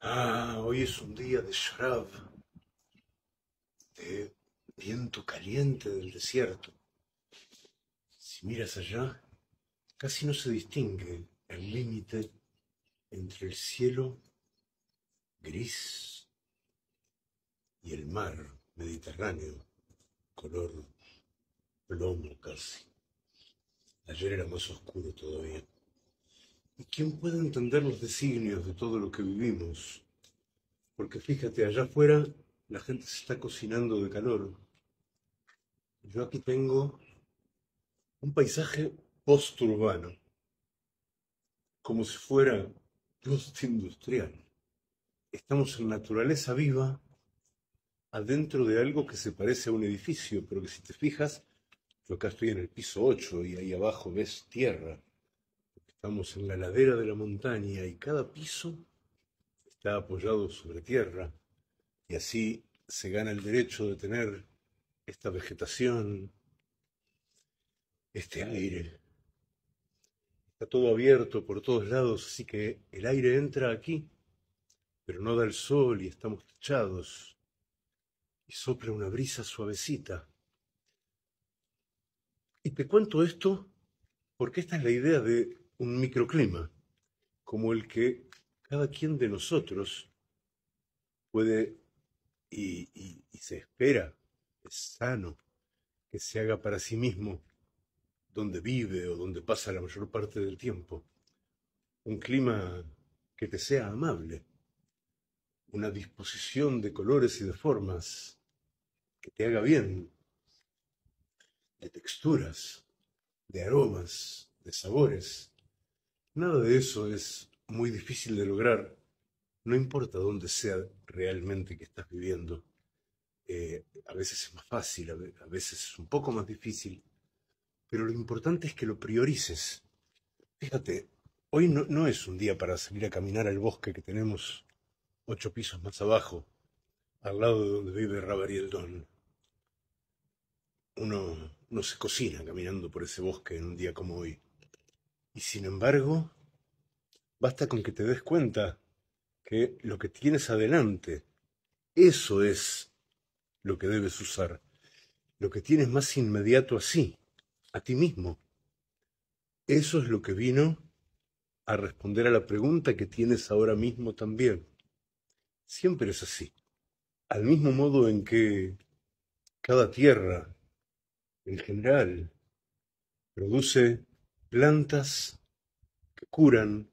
Ah, hoy es un día de sharab, de viento caliente del desierto. Si miras allá, casi no se distingue el límite entre el cielo gris y el mar mediterráneo, color plomo casi. Ayer era más oscuro todavía. ¿Y quién puede entender los designios de todo lo que vivimos? Porque fíjate, allá afuera la gente se está cocinando de calor. Yo aquí tengo un paisaje posturbano, como si fuera postindustrial. Estamos en naturaleza viva, adentro de algo que se parece a un edificio, pero que si te fijas, yo acá estoy en el piso 8 y ahí abajo ves tierra. Estamos en la ladera de la montaña y cada piso está apoyado sobre tierra y así se gana el derecho de tener esta vegetación, este aire. Está todo abierto por todos lados, así que el aire entra aquí, pero no da el sol y estamos techados y sopla una brisa suavecita. Y te cuento esto porque esta es la idea de un microclima como el que cada quien de nosotros puede y, se espera, es sano, que se haga para sí mismo donde vive o donde pasa la mayor parte del tiempo. Un clima que te sea amable, una disposición de colores y de formas que te haga bien, de texturas, de aromas, de sabores, Nada de eso es muy difícil de lograr, no importa dónde sea realmente que estás viviendo. Eh, a veces es más fácil, a veces es un poco más difícil, pero lo importante es que lo priorices. Fíjate, hoy no, es un día para salir a caminar al bosque que tenemos ocho pisos más abajo, al lado de donde vive Rabariel Don. Uno no se cocina caminando por ese bosque en un día como hoy. Y sin embargo, basta con que te des cuenta que lo que tienes adelante, eso es lo que debes usar, lo que tienes más inmediato así, a ti mismo. Eso es lo que vino a responder a la pregunta que tienes ahora mismo también. Siempre es así. Al mismo modo en que cada tierra, en general, produce plantas que curan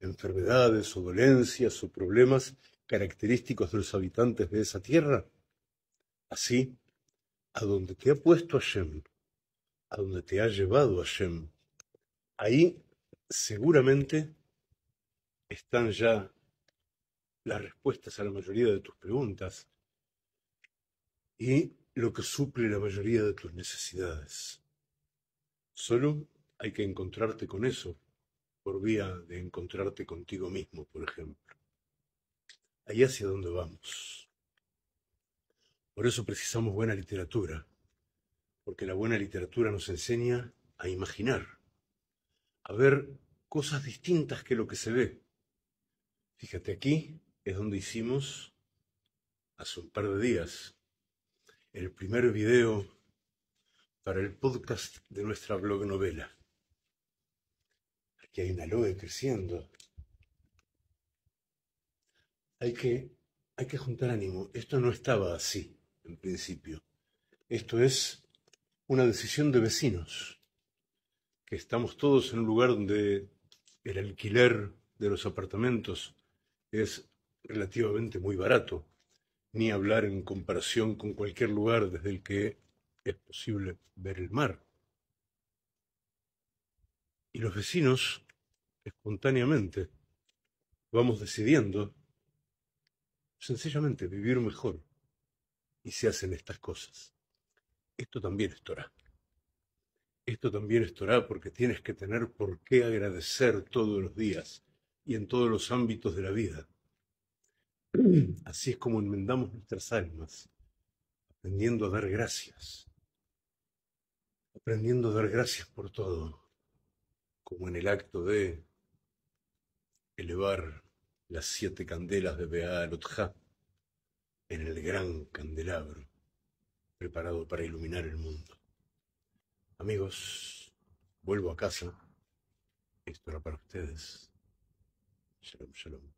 enfermedades o dolencias o problemas característicos de los habitantes de esa tierra. Así, a donde te ha puesto Hashem, a donde te ha llevado Hashem, ahí seguramente están ya las respuestas a la mayoría de tus preguntas y lo que suple la mayoría de tus necesidades. Solo hay que encontrarte con eso, por vía de encontrarte contigo mismo, por ejemplo. Ahí hacia donde vamos. Por eso precisamos buena literatura, porque la buena literatura nos enseña a imaginar, a ver cosas distintas que lo que se ve. Fíjate, aquí es donde hicimos, hace un par de días, el primer video para el podcast de nuestra blog novela que hay una aloe creciendo. Hay que, hay que juntar ánimo. Esto no estaba así, en principio. Esto es una decisión de vecinos, que estamos todos en un lugar donde el alquiler de los apartamentos es relativamente muy barato, ni hablar en comparación con cualquier lugar desde el que es posible ver el mar. Y los vecinos, espontáneamente, vamos decidiendo sencillamente vivir mejor. Y se hacen estas cosas. Esto también es Torah. Esto también es Torah porque tienes que tener por qué agradecer todos los días y en todos los ámbitos de la vida. Así es como enmendamos nuestras almas, aprendiendo a dar gracias, aprendiendo a dar gracias por todo como en el acto de elevar las siete candelas de Bea en el gran candelabro preparado para iluminar el mundo. Amigos, vuelvo a casa. Esto era para ustedes. Shalom, shalom.